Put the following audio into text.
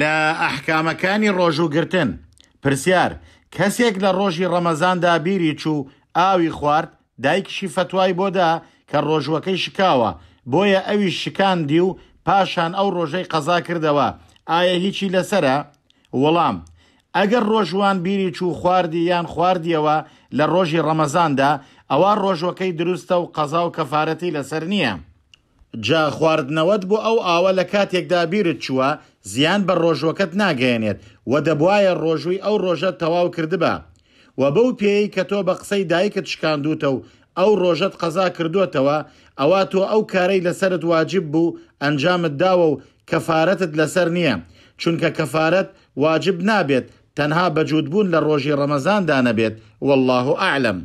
لە ئەحکامەکانی ڕۆژوگرتن پرسیار کەسێک لە ڕۆژی ڕەمەزاندا بیری چوو ئاوی خوارد دایکشی فتوای بۆدا کە ڕۆژوەکەی شکاوە بۆیە ئەوی شکاندی و پاشان ئەو ڕۆژەی قەزا کردەوە ئایا هیچی لەسرە وەڵام ئەگەر ڕۆژوان بیری چوو خواردی یان خواردیەوە لە ڕۆژی ڕەمەزاندا ئەوە ڕۆژەکەی دروستە و قەزا و کەفاەتی لەسەر نییە. جا خواردنەوەت بۆ ئەو ئاوە لە کاتێکدا بیرت چووە زیان بە ڕۆژوەکەت ناگەێنێت و دەبواە ڕۆژووی ئەو ڕۆژە تەواو کردبە و بەو پێی کە تۆ بە قسەی دایکت شکاندوتە و ئەو ڕۆژەت قەزا کردوتەوە ئەوە تۆ ئەو کارەی لەسرت واجب بوو ئەنجامت داوە و کەفاەتت لەسەر نییە چونکە کەفاەت واجب نابێت تەنها بەجوودبوون لە ڕۆژی ڕەمەزاندا نەبێت والله ئاعلم.